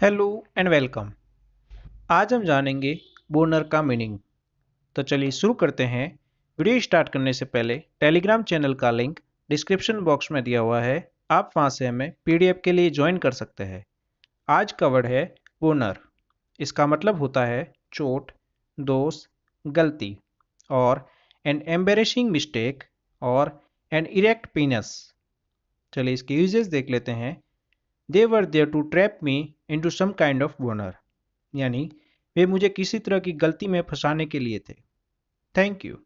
hello and welcome आज हम जानेंगे बोनर का मीनिंग तो चलिए शुरू करते हैं वीडियो स्टार्ट करने से पहले टेलीग्राम चैनल का लिंक डिस्क्रिप्शन बॉक्स में दिया हुआ है आप वहां से हमें पीडीएफ के लिए ज्वाइन कर सकते हैं आज का वर्ड है बोनर इसका मतलब होता है चोट दोष गलती और एन एम्बेरेसिंग मिस्टेक और एन इरेक्ट पीनस चलिए इसके यूजेस देख लेते हैं they were there to trap me into some kind of boner यानी वे मुझे किसी तरह की गलती में फंसाने के लिए थे थैंक यू